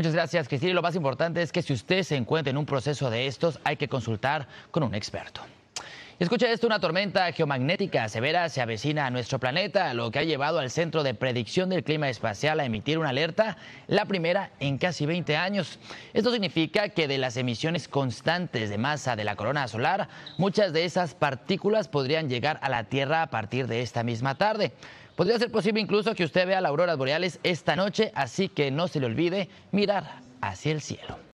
Muchas gracias, Cristina. lo más importante es que si usted se encuentra en un proceso de estos, hay que consultar con un experto. Escucha esto, una tormenta geomagnética severa se avecina a nuestro planeta, lo que ha llevado al Centro de Predicción del Clima Espacial a emitir una alerta, la primera en casi 20 años. Esto significa que de las emisiones constantes de masa de la corona solar, muchas de esas partículas podrían llegar a la Tierra a partir de esta misma tarde. Podría ser posible incluso que usted vea auroras boreales esta noche, así que no se le olvide mirar hacia el cielo.